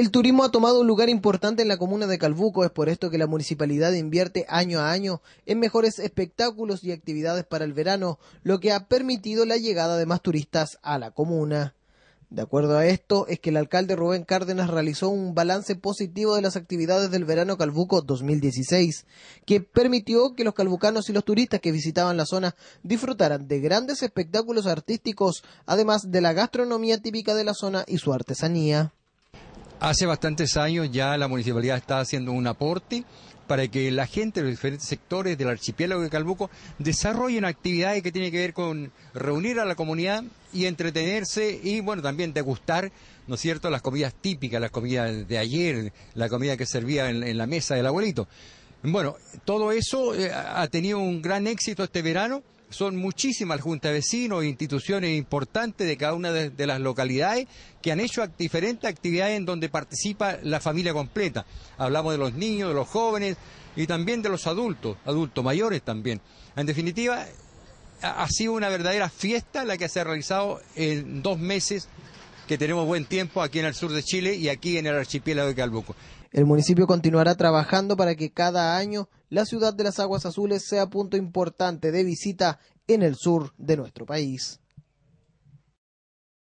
El turismo ha tomado un lugar importante en la comuna de Calbuco, es por esto que la municipalidad invierte año a año en mejores espectáculos y actividades para el verano, lo que ha permitido la llegada de más turistas a la comuna. De acuerdo a esto, es que el alcalde Rubén Cárdenas realizó un balance positivo de las actividades del verano Calbuco 2016, que permitió que los calbucanos y los turistas que visitaban la zona disfrutaran de grandes espectáculos artísticos, además de la gastronomía típica de la zona y su artesanía. Hace bastantes años ya la municipalidad está haciendo un aporte para que la gente de los diferentes sectores del archipiélago de Calbuco desarrollen actividades que tienen que ver con reunir a la comunidad y entretenerse y bueno, también degustar, ¿no es cierto?, las comidas típicas, las comidas de ayer, la comida que servía en, la mesa del abuelito. Bueno, todo eso eh, ha tenido un gran éxito este verano son muchísimas juntas de vecinos, e instituciones importantes de cada una de, las localidades que han hecho diferentes actividades en donde participa la familia completa. Hablamos de los niños, de los jóvenes y también de los adultos, adultos mayores también. En definitiva, ha sido una verdadera fiesta la que se ha realizado en dos meses que tenemos buen tiempo aquí en el sur de Chile y aquí en el archipiélago de Calbuco. El municipio continuará trabajando para que cada año la ciudad de las aguas azules sea punto importante de visita en el sur de nuestro país.